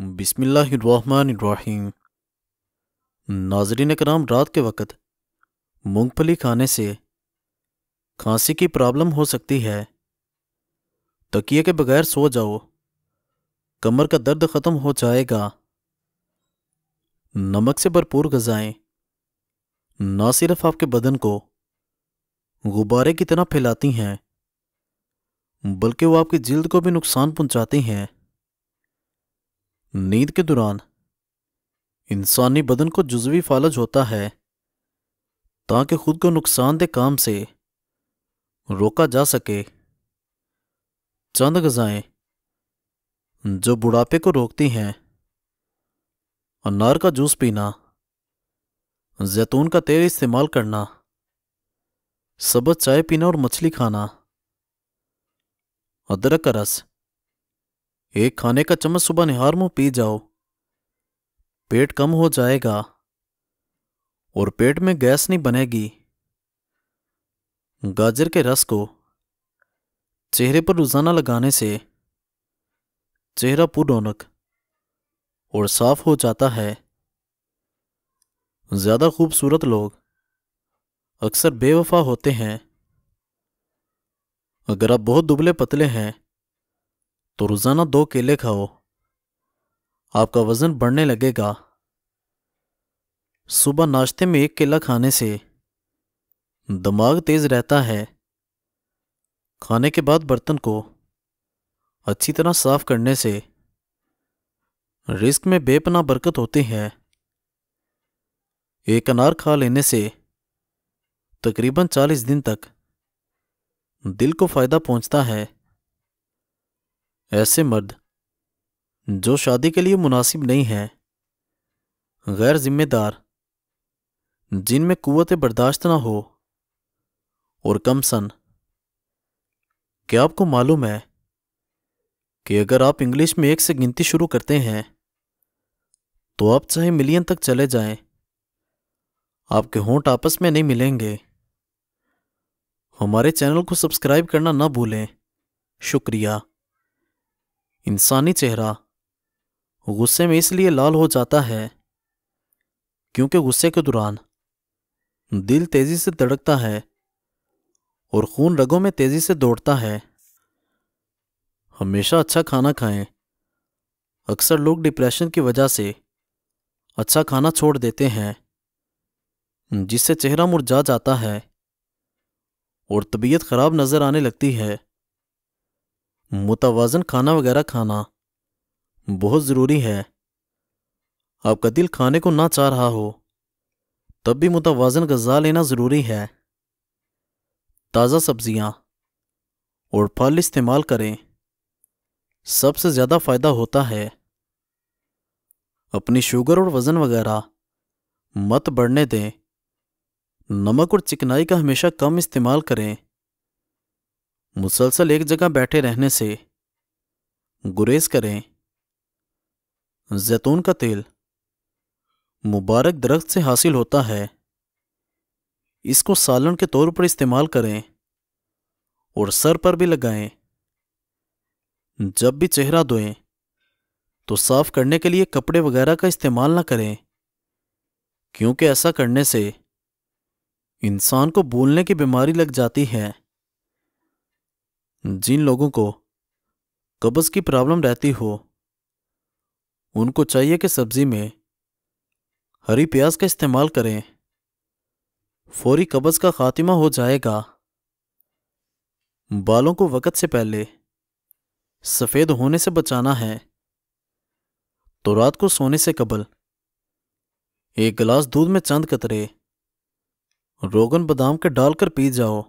बिसमीम नाजरीन कराम रात के वक़्त मूंगफली खाने से खांसी की प्रॉब्लम हो सकती है तकिए के बगैर सो जाओ कमर का दर्द ख़त्म हो जाएगा नमक से भरपूर गजाएं ना सिर्फ आपके बदन को गुब्बारे की तरह फैलाती हैं बल्कि वो आपकी जिल्द को भी नुकसान पहुंचाती हैं नींद के दौरान इंसानी बदन को जुजवी फालज होता है ताकि खुद को नुकसानदेह काम से रोका जा सके चंद गजाएं जो बुढ़ापे को रोकती हैं अनार का जूस पीना जैतून का तेल इस्तेमाल करना सबज चाय पीना और मछली खाना अदरक का रस एक खाने का चम्मच सुबह निहार मुंह पी जाओ पेट कम हो जाएगा और पेट में गैस नहीं बनेगी गाजर के रस को चेहरे पर रोजाना लगाने से चेहरा पुरौनक और साफ हो जाता है ज़्यादा खूबसूरत लोग अक्सर बेवफा होते हैं अगर आप बहुत दुबले पतले हैं तो रोज़ाना दो केले खाओ आपका वज़न बढ़ने लगेगा सुबह नाश्ते में एक केला खाने से दिमाग तेज़ रहता है खाने के बाद बर्तन को अच्छी तरह साफ करने से रिस्क में बेपना बरकत होती है एक अनार खा लेने से तकरीबन चालीस दिन तक दिल को फ़ायदा पहुंचता है ऐसे मर्द जो शादी के लिए मुनासिब नहीं हैं गैर जिम्मेदार जिनमें कुत बर्दाश्त ना हो और कम सन क्या आपको मालूम है कि अगर आप इंग्लिश में एक से गिनती शुरू करते हैं तो आप चाहे मिलियन तक चले जाएं, आपके होंठ आपस में नहीं मिलेंगे हमारे चैनल को सब्सक्राइब करना ना भूलें शुक्रिया इंसानी चेहरा गुस्से में इसलिए लाल हो जाता है क्योंकि गुस्से के दौरान दिल तेज़ी से धड़कता है और खून रगों में तेज़ी से दौड़ता है हमेशा अच्छा खाना खाएं अक्सर लोग डिप्रेशन की वजह से अच्छा खाना छोड़ देते हैं जिससे चेहरा मुरझा जाता है और तबीयत ख़राब नज़र आने लगती है मुतवाजन खाना वगैरह खाना बहुत ज़रूरी है आपका दिल खाने को ना चाह रहा हो तब भी मुतवाजन गज़ा लेना ज़रूरी है ताज़ा सब्जियां और फल इस्तेमाल करें सबसे ज़्यादा फ़ायदा होता है अपनी शुगर और वज़न वगैरह मत बढ़ने दें नमक और चिकनाई का हमेशा कम इस्तेमाल करें मुसलसल एक जगह बैठे रहने से गुरेज करें जैतून का तेल मुबारक दरख्त से हासिल होता है इसको सालन के तौर पर इस्तेमाल करें और सर पर भी लगाएं जब भी चेहरा धोएं तो साफ करने के लिए कपड़े वगैरह का इस्तेमाल ना करें क्योंकि ऐसा करने से इंसान को भूलने की बीमारी लग जाती है जिन लोगों को कब्ज़ की प्रॉब्लम रहती हो उनको चाहिए कि सब्ज़ी में हरी प्याज का इस्तेमाल करें फौरी कब्ज़ का ख़ात्मा हो जाएगा बालों को वक़्त से पहले सफ़ेद होने से बचाना है तो रात को सोने से कबल एक गिलास दूध में चंद कतरे रोगन बादाम के डालकर पी जाओ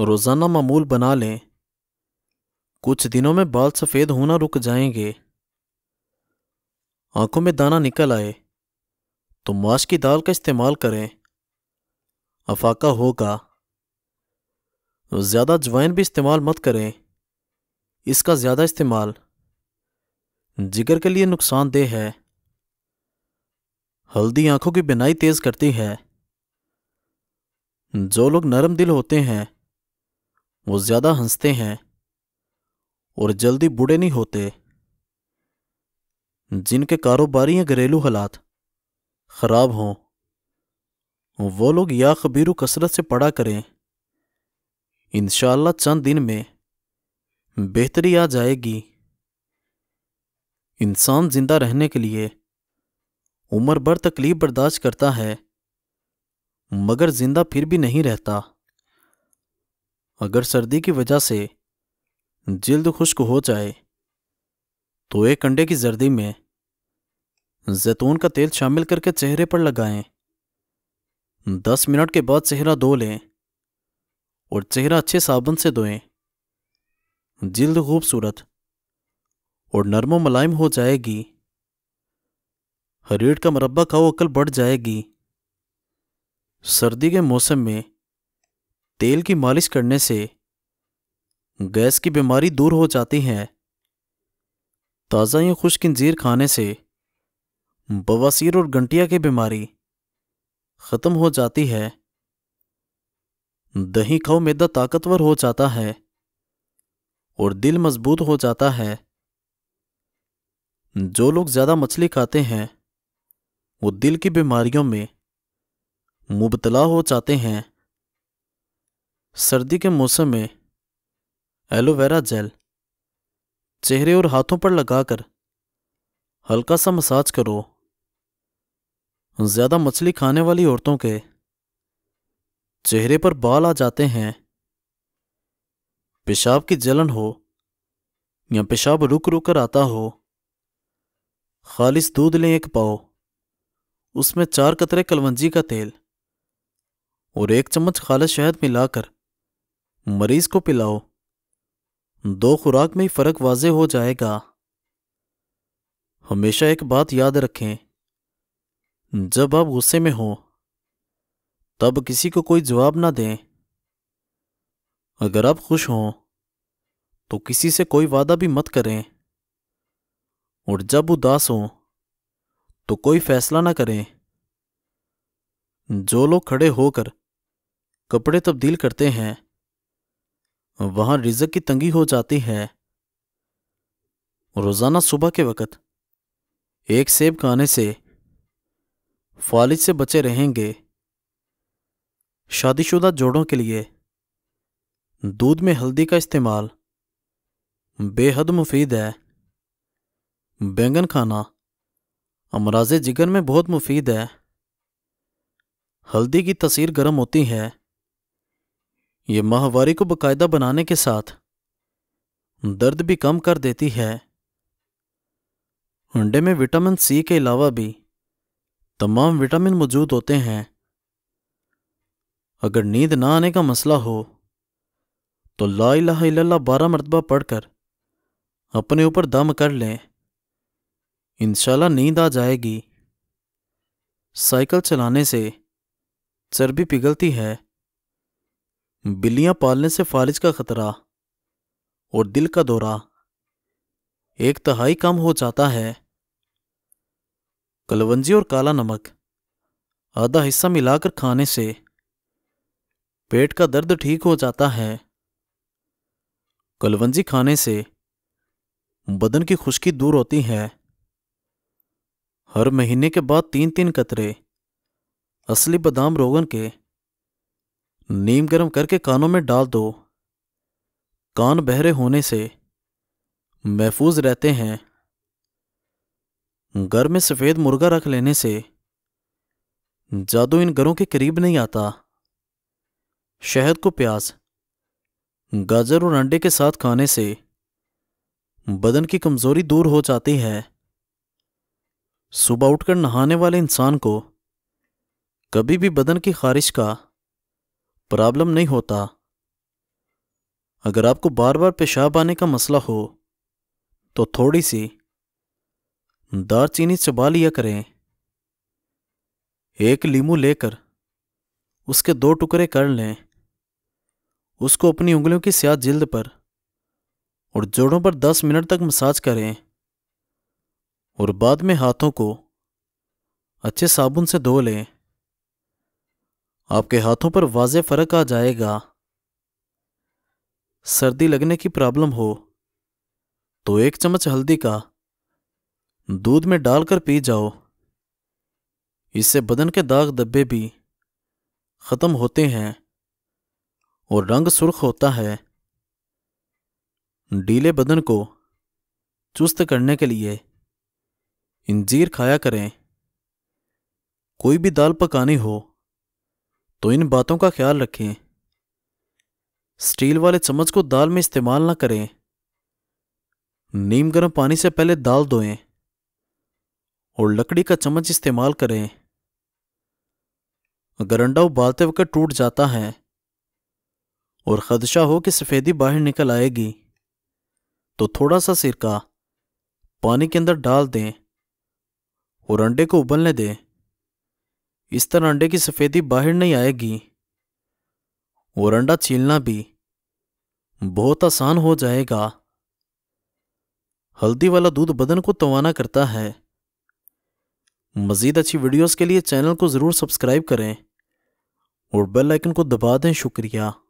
रोज़ाना मामूल बना लें कुछ दिनों में बाल सफ़ेद होना रुक जाएंगे आंखों में दाना निकल आए तो माश की दाल का इस्तेमाल करें अफाका होगा ज़्यादा जवाइन भी इस्तेमाल मत करें इसका ज़्यादा इस्तेमाल जिगर के लिए नुकसानदेह है हल्दी आंखों की बिनाई तेज़ करती है जो लोग नरम दिल होते हैं वो ज़्यादा हंसते हैं और जल्दी बूढ़े नहीं होते जिनके कारोबारी या घरेलू हालात ख़राब हों वो लोग या खबीरू कसरत से पड़ा करें इन चंद दिन में बेहतरी आ जाएगी इंसान ज़िंदा रहने के लिए उम्र भर तकलीफ बर्दाश्त करता है मगर ज़िंदा फिर भी नहीं रहता अगर सर्दी की वजह से जल्द खुश्क हो जाए तो एक अंडे की जर्दी में जैतून का तेल शामिल करके चेहरे पर लगाएं। दस मिनट के बाद चेहरा धो लें और चेहरा अच्छे साबुन से धोएं। जल्द खूबसूरत और नरमो मुलायम हो जाएगी हरीड का मरबा खाओ अकल बढ़ जाएगी सर्दी के मौसम में तेल की मालिश करने से गैस की बीमारी दूर हो जाती है ताज़ा या खुश्क इंजीर खाने से बवासीर और गंटिया की बीमारी ख़त्म हो जाती है दही खाओ मैदा ताकतवर हो जाता है और दिल मजबूत हो जाता है जो लोग ज़्यादा मछली खाते हैं वो दिल की बीमारियों में मुबतला हो जाते हैं सर्दी के मौसम में एलोवेरा जेल चेहरे और हाथों पर लगाकर हल्का सा मसाज करो ज़्यादा मछली खाने वाली औरतों के चेहरे पर बाल आ जाते हैं पेशाब की जलन हो या पेशाब रुक रुक कर आता हो खालिश दूध लें एक पाओ उसमें चार कतरे कलवंजी का तेल और एक चम्मच खालिश शहद मिलाकर मरीज को पिलाओ दो खुराक में ही फर्क वाजे हो जाएगा हमेशा एक बात याद रखें जब आप गुस्से में हो तब किसी को कोई जवाब ना दें अगर आप खुश हों तो किसी से कोई वादा भी मत करें और जब उदास हों तो कोई फैसला ना करें जो लोग खड़े होकर कपड़े तब्दील करते हैं वहां रिजक की तंगी हो जाती है रोज़ाना सुबह के वक़्त एक सेब खाने से फालिज से बचे रहेंगे शादीशुदा जोड़ों के लिए दूध में हल्दी का इस्तेमाल बेहद मुफीद है बैंगन खाना अमराज जिगर में बहुत मुफीद है हल्दी की तस्वीर गर्म होती है ये माहवारी को बकायदा बनाने के साथ दर्द भी कम कर देती है अंडे में विटामिन सी के अलावा भी तमाम विटामिन मौजूद होते हैं अगर नींद ना आने का मसला हो तो ला इला बारह मरतबा पढ़कर अपने ऊपर दम कर लें इंशाला नींद आ जाएगी साइकिल चलाने से चर्बी पिघलती है बिल्लियां पालने से फालिज का खतरा और दिल का दौरा एक तहाई कम हो जाता है कलवंजी और काला नमक आधा हिस्सा मिलाकर खाने से पेट का दर्द ठीक हो जाता है कलवंजी खाने से बदन की खुश्की दूर होती है हर महीने के बाद तीन तीन कतरे असली बादाम रोगन के नीम गर्म करके कानों में डाल दो कान बहरे होने से महफूज रहते हैं घर में सफ़ेद मुर्गा रख लेने से जादू इन घरों के करीब नहीं आता शहद को प्याज गाजर और अंडे के साथ खाने से बदन की कमज़ोरी दूर हो जाती है सुबह उठकर नहाने वाले इंसान को कभी भी बदन की खारिश का प्रॉब्लम नहीं होता अगर आपको बार बार पेशाब आने का मसला हो तो थोड़ी सी दारचीनी चबा लिया करें एक लीमू लेकर उसके दो टुकड़े कर लें उसको अपनी उंगलियों की सियात जिल्द पर और जोड़ों पर दस मिनट तक मसाज करें और बाद में हाथों को अच्छे साबुन से धो लें आपके हाथों पर वाज फ़र्क आ जाएगा सर्दी लगने की प्रॉब्लम हो तो एक चम्मच हल्दी का दूध में डालकर पी जाओ इससे बदन के दाग दब्बे भी ख़त्म होते हैं और रंग सुर्ख होता है डीले बदन को चुस्त करने के लिए इंजीर खाया करें कोई भी दाल पकानी हो तो इन बातों का ख्याल रखें स्टील वाले चम्मच को दाल में इस्तेमाल ना करें नीम गर्म पानी से पहले दाल धोएं और लकड़ी का चम्मच इस्तेमाल करें अगर अंडा उबालते वक्त टूट जाता है और खदशा हो कि सफ़ेदी बाहर निकल आएगी तो थोड़ा सा सिरका पानी के अंदर डाल दें और अंडे को उबलने दें इस तरह अंडे की सफ़ेदी बाहर नहीं आएगी और अंडा छीलना भी बहुत आसान हो जाएगा हल्दी वाला दूध बदन को तवाना करता है मज़ीद अच्छी वीडियोस के लिए चैनल को ज़रूर सब्सक्राइब करें और बेल आइकन को दबा दें शुक्रिया